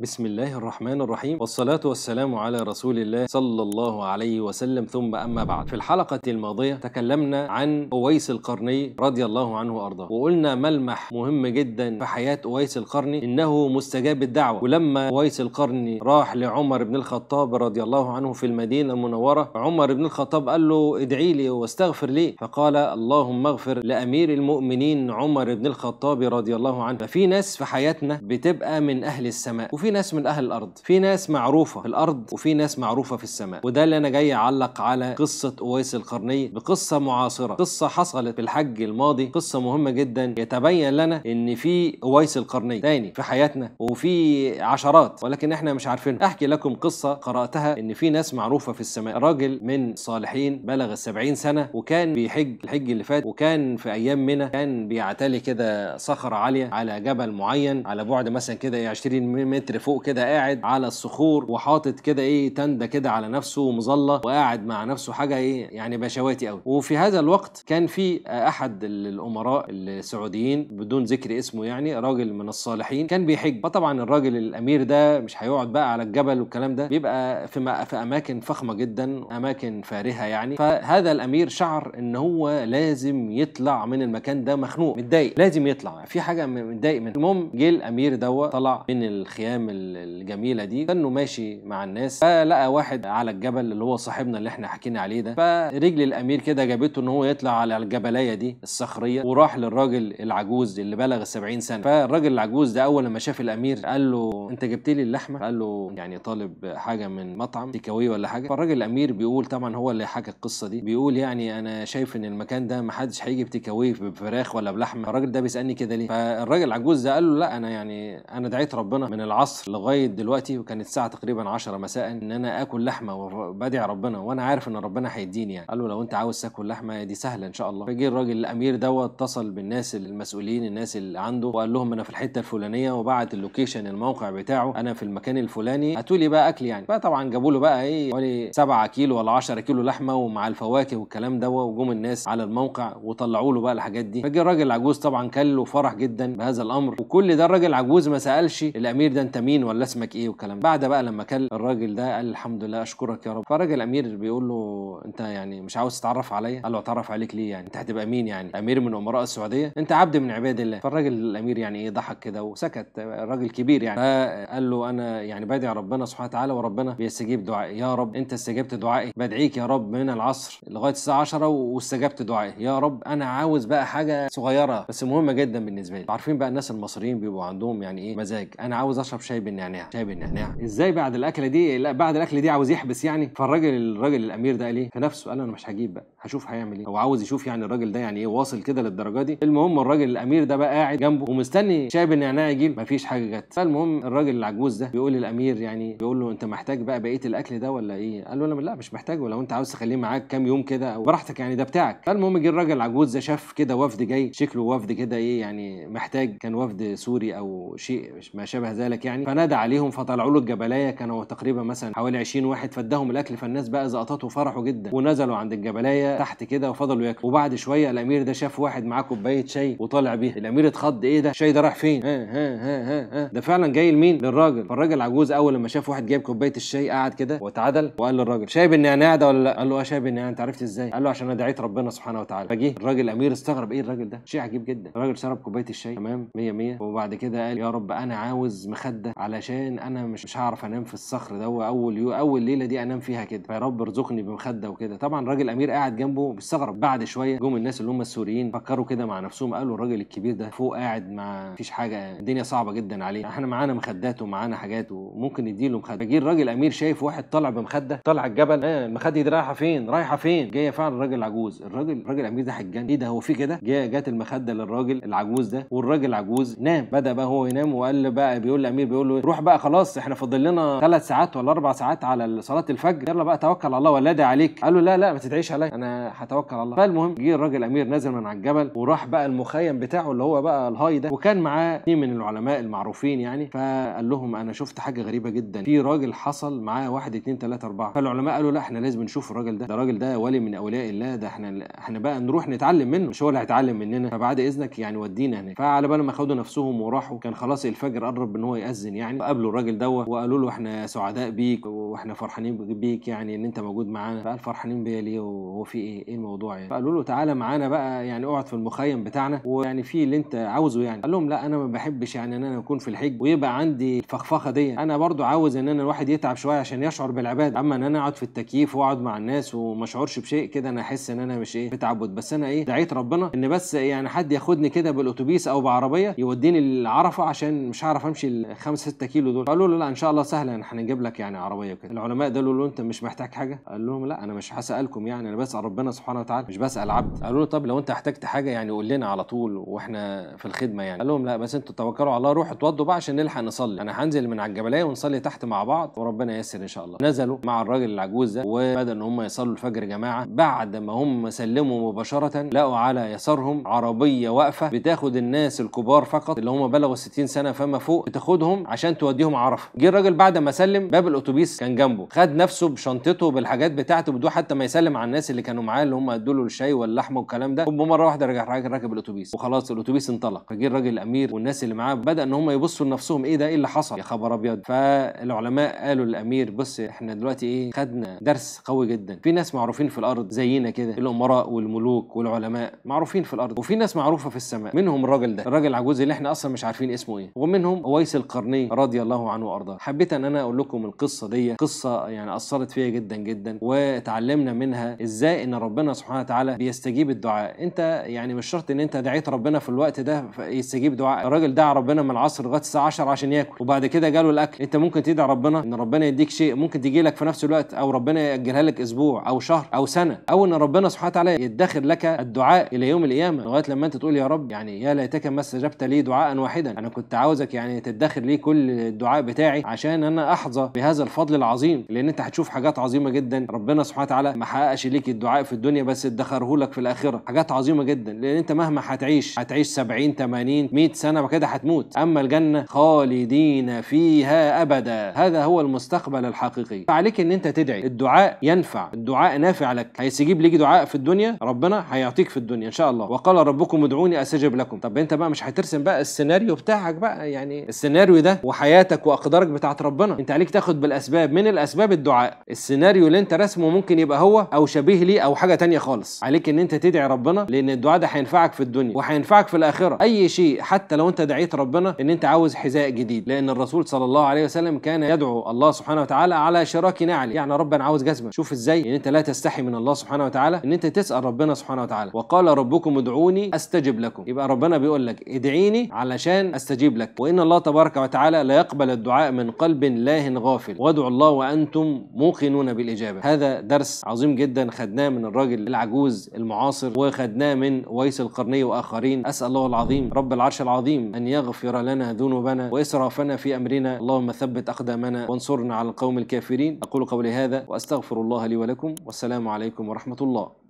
بسم الله الرحمن الرحيم والصلاة والسلام على رسول الله صلى الله عليه وسلم ثم أما بعد في الحلقة الماضية تكلمنا عن أويس القرني رضي الله عنه وأرضاه وقلنا ملمح مهم جدا في حياة أويس القرني إنه مستجاب الدعوة ولما أويس القرني راح لعمر بن الخطاب رضي الله عنه في المدينة المنورة عمر بن الخطاب قال له ادعي لي واستغفر لي فقال اللهم اغفر لأمير المؤمنين عمر بن الخطاب رضي الله عنه ففي ناس في حياتنا بتبقى من أهل السماء وفي ناس من اهل الارض في ناس معروفه في الارض وفي ناس معروفه في السماء وده اللي انا جاي اعلق على قصه اويس القرني بقصه معاصره قصه حصلت في الحج الماضي قصه مهمه جدا يتبين لنا ان في اويس القرني تاني في حياتنا وفي عشرات ولكن احنا مش عارفين احكي لكم قصه قراتها ان في ناس معروفه في السماء راجل من الصالحين بلغ السبعين سنه وكان بيحج الحج اللي فات وكان في ايام منى كان بيعتلي كده صخره عاليه على جبل معين على بعد مثلا كده 20 متر متر فوق كده قاعد على الصخور وحاطط كده ايه تندة كده على نفسه ومظلة وقاعد مع نفسه حاجة ايه يعني بشواتي قوي وفي هذا الوقت كان في احد الامراء السعوديين بدون ذكر اسمه يعني راجل من الصالحين كان بيحج فطبعا الراجل الامير ده مش هيقعد بقى على الجبل والكلام ده بيبقى في, في اماكن فخمة جدا اماكن فارهة يعني فهذا الامير شعر ان هو لازم يطلع من المكان ده مخنوق متضايق لازم يطلع في حاجة متضايق منه المهم جه الامير دوت طلع من الخيام الايام الجميله دي كانه ماشي مع الناس فلقى واحد على الجبل اللي هو صاحبنا اللي احنا حكينا عليه ده فرجل الامير كده جابته ان هو يطلع على الجبلايه دي الصخريه وراح للراجل العجوز اللي بلغ 70 سنه فالراجل العجوز ده اول لما شاف الامير قال له انت جبت لي اللحمه قال له يعني طالب حاجه من مطعم تكاوي ولا حاجه فالراجل الامير بيقول طبعا هو اللي حكى القصه دي بيقول يعني انا شايف ان المكان ده محدش هيجي بتكاوي بفراخ ولا بلحمه الراجل ده بيسالني كده ليه فالراجل العجوز ده قال له لا انا يعني انا دعيت ربنا من العصر مصر لغايه دلوقتي وكانت الساعه تقريبا 10 مساء ان انا اكل لحمه وبدعي ربنا وانا عارف ان ربنا هيديني يعني قال له لو انت عاوز تاكل لحمه دي سهله ان شاء الله فجه الراجل الامير دوت اتصل بالناس المسؤولين الناس اللي عنده وقال لهم انا في الحته الفلانيه وبعت اللوكيشن الموقع بتاعه انا في المكان الفلاني هاتوا لي بقى اكل يعني فطبعا جابوا له بقى ايه حوالي 7 كيلو ولا 10 كيلو لحمه ومع الفواكه والكلام دوت وجم الناس على الموقع وطلعوا له بقى الحاجات دي فجه الراجل العجوز طبعا كل وفرح جدا بهذا الامر وكل ده الراجل العجوز ما سالش الامير ده انت مين ولا اسمك ايه والكلام بعد بقى لما كان الراجل ده قال الحمد لله اشكرك يا رب فالراجل الامير بيقول له انت يعني مش عاوز تتعرف عليا قال له اتعرف عليك ليه يعني انت هتبقى مين يعني امير من امراء السعوديه انت عبد من عباد الله فالراجل الامير يعني ايه ضحك كده وسكت راجل كبير يعني فقال له انا يعني بدعي ربنا سبحانه وتعالى وربنا بيستجيب دعائي يا رب انت استجبت دعائي بدعيك يا رب من العصر لغايه الساعه 10 واستجبت دعائي يا رب انا عاوز بقى حاجه صغيره بس مهمه جدا بالنسبه لي عارفين بقى الناس المصريين بيبقوا عندهم يعني ايه مزاج انا عاوز اشرب شاي شاي بالنعناع شاي بالنعناع ازاي بعد الاكله دي لا بعد الاكله دي عاوز يحبس يعني فالراجل الراجل الامير ده قال ايه في نفسه قال انا مش هجيب بقى هشوف هيعمل ايه هو عاوز يشوف يعني الراجل ده يعني ايه واصل كده للدرجه دي المهم الراجل الامير ده بقى قاعد جنبه ومستني شاي بالنعناع يجيب مفيش حاجه جت فالمهم الراجل العجوز ده بيقول للامير يعني بيقول له انت محتاج بقى بقيه الاكل ده ولا ايه قال له انا لا مش محتاج ولو انت عاوز تخليه معاك كام يوم كده او براحتك يعني ده بتاعك فالمهم جه الراجل العجوز ده شاف كده وفد جاي شكله وفد كده ايه يعني محتاج كان وفد سوري او شيء ما شابه ذلك يعني يعني فنادى عليهم فطلعوا له الجبلايه كانوا تقريبا مثلا حوالي 20 واحد فداهم الاكل فالناس بقى زقطته وفرحوا جدا ونزلوا عند الجبلايه تحت كده وفضلوا ياكلوا وبعد شويه الامير ده شاف واحد معاه كوبايه شاي وطالع بيها الامير اتخض ايه ده الشاي ده راح فين ها ها ها ها, ها. ده فعلا جاي لمين للراجل فالراجل العجوز اول لما شاف واحد جايب كوبايه الشاي قعد كده واتعدل وقال للراجل شاي بالنعناع ده ولا لا قال له اه شاي بالنعناع انت عرفت ازاي قال له عشان انا دعيت ربنا سبحانه وتعالى فجه الراجل الامير استغرب ايه الراجل ده شيء عجيب جدا الراجل شرب كوبايه الشاي تمام 100 100 وبعد كده قال يا رب انا عاوز مخده علشان انا مش مش هعرف انام في الصخر ده اول يو اول ليله دي انام فيها كده فيا رب ارزقني بمخده وكده طبعا راجل امير قاعد جنبه بيستغرب بعد شويه جم الناس اللي هم السوريين فكروا كده مع نفسهم قالوا الراجل الكبير ده فوق قاعد ما فيش حاجه الدنيا صعبه جدا عليه احنا معانا مخدات ومعانا حاجات وممكن نديله مخده فجي الراجل الامير شايف واحد طالع بمخده طالع الجبل آه المخده دي رايحه فين رايحه فين جايه فعلا الراجل العجوز الراجل الراجل الامير ده حجان ايه ده هو في كده جايه جت المخده للراجل العجوز ده والراجل العجوز نام بدا بقى هو ينام وقال بقى بيقول الامير بيقول يقول له روح بقى خلاص احنا فاضل لنا ثلاث ساعات ولا اربع ساعات على صلاه الفجر يلا بقى توكل على الله ولا عليك قال له لا لا ما تدعيش عليا انا هتوكل على الله فالمهم جه الراجل امير نازل من على الجبل وراح بقى المخيم بتاعه اللي هو بقى الهاي ده وكان معاه اثنين من العلماء المعروفين يعني فقال لهم انا شفت حاجه غريبه جدا في راجل حصل معاه واحد اثنين ثلاثه اربعه فالعلماء قالوا لا احنا لازم نشوف الراجل ده ده الراجل ده ولي من اولياء الله ده احنا احنا بقى نروح نتعلم منه مش هو اللي هيتعلم مننا فبعد اذنك يعني ودينا هناك فعلى بال ما خدوا نفسهم وراحوا كان خلاص الفجر قرب ان هو ياذن المخزن يعني قابلوا الراجل دوت وقالوا له احنا سعداء بيك واحنا فرحانين بيك يعني ان انت موجود معانا فقال فرحانين بيا ليه وهو في ايه ايه الموضوع يعني فقالوا له تعالى معانا بقى يعني اقعد في المخيم بتاعنا ويعني في اللي انت عاوزه يعني قال لهم لا انا ما بحبش يعني ان انا اكون في الحج ويبقى عندي الفخفخه دي انا برضو عاوز ان انا الواحد يتعب شويه عشان يشعر بالعباده اما ان انا اقعد في التكييف واقعد مع الناس وما اشعرش بشيء كده انا احس ان انا مش ايه بتعبد بس انا ايه دعيت ربنا ان بس يعني حد ياخدني كده بالاتوبيس او بعربيه يوديني العرفه عشان مش هعرف امشي 5 6 كيلو دول قالوا له لا ان شاء الله سهله هنجيب لك يعني عربيه وكده العلماء قالوا له انت مش محتاج حاجه قال لهم لا انا مش هسالكم يعني انا بسال ربنا سبحانه وتعالى مش بسال عبد قالوا له طب لو انت احتجت حاجه يعني قول لنا على طول واحنا في الخدمه يعني قال لهم لا بس انتوا توكلوا على الله روحوا اتوضوا بقى عشان نلحق نصلي انا هنزل من على الجبليه ونصلي تحت مع بعض وربنا ييسر ان شاء الله نزلوا مع الراجل العجوز ده وبدا ان هم يصلوا الفجر جماعه بعد ما هم سلموا مباشره لقوا على يسارهم عربيه واقفه بتاخد الناس الكبار فقط اللي هم بلغوا 60 سنه فما فوق بتاخدهم عشان توديهم عرفه جه الراجل بعد ما سلم باب الاتوبيس كان جنبه خد نفسه بشنطته بالحاجات بتاعته بدون حتى ما يسلم على الناس اللي كانوا معاه اللي هم ادوا له الشاي واللحمه والكلام ده ومره واحده رجع راكب الاتوبيس وخلاص الاتوبيس انطلق فجه الراجل الامير والناس اللي معاه بدا ان هم يبصوا لنفسهم ايه ده ايه اللي حصل يا خبر ابيض فالعلماء قالوا للامير بص احنا دلوقتي ايه خدنا درس قوي جدا في ناس معروفين في الارض زينا كده الامراء والملوك والعلماء معروفين في الارض وفي ناس معروفه في السماء منهم الراجل ده الراجل العجوز اللي احنا اصلا مش عارفين اسمه ايه ومنهم اويس القرن القرني رضي الله عنه وارضاه حبيت ان انا اقول لكم القصه دي قصه يعني اثرت فيا جدا جدا وتعلمنا منها ازاي ان ربنا سبحانه وتعالى بيستجيب الدعاء انت يعني مش شرط ان انت دعيت ربنا في الوقت ده يستجيب دعاء الراجل دعا ربنا من العصر لغايه الساعه 10 عشان ياكل وبعد كده جاله الاكل انت ممكن تدعي ربنا ان ربنا يديك شيء ممكن تيجي لك في نفس الوقت او ربنا ياجلها لك اسبوع او شهر او سنه او ان ربنا سبحانه وتعالى يدخر لك الدعاء الى يوم القيامه لغايه لما انت تقول يا رب يعني يا ليتك ما استجبت لي دعاء واحدا انا كنت عاوزك يعني تدخر لي كل الدعاء بتاعي عشان انا احظى بهذا الفضل العظيم لان انت هتشوف حاجات عظيمه جدا ربنا سبحانه وتعالى ما حققش ليك الدعاء في الدنيا بس ادخره لك في الاخره حاجات عظيمه جدا لان انت مهما هتعيش هتعيش 70 80 100 سنه وكده هتموت اما الجنه خالدين فيها ابدا هذا هو المستقبل الحقيقي فعليك ان انت تدعي الدعاء ينفع الدعاء نافع لك هيستجيب ليك دعاء في الدنيا ربنا هيعطيك في الدنيا ان شاء الله وقال ربكم ادعوني استجب لكم طب انت بقى مش هترسم بقى السيناريو بتاعك بقى يعني السيناريو ده ده وحياتك واقدارك بتاعت ربنا انت عليك تاخد بالاسباب من الاسباب الدعاء السيناريو اللي انت رسمه ممكن يبقى هو او شبيه ليه او حاجه تانية خالص عليك ان انت تدعي ربنا لان الدعاء ده هينفعك في الدنيا وهينفعك في الاخره اي شيء حتى لو انت دعيت ربنا ان انت عاوز حذاء جديد لان الرسول صلى الله عليه وسلم كان يدعو الله سبحانه وتعالى على شراك نعل يعني ربنا عاوز جزمه شوف ازاي ان انت لا تستحي من الله سبحانه وتعالى ان انت تسال ربنا سبحانه وتعالى وقال ربكم ادعوني استجب لكم يبقى ربنا بيقول لك ادعيني علشان استجيب لك وان الله تبارك وتعالى تعالى لا يقبل الدعاء من قلب لاه غافل وادعوا الله وأنتم موقنون بالإجابة هذا درس عظيم جدا خدناه من الراجل العجوز المعاصر وخدناه من ويس القرني وآخرين أسأل الله العظيم رب العرش العظيم أن يغفر لنا ذنوبنا وإسرافنا في أمرنا اللهم ثبت أقدامنا وانصرنا على القوم الكافرين أقول قولي هذا وأستغفر الله لي ولكم والسلام عليكم ورحمة الله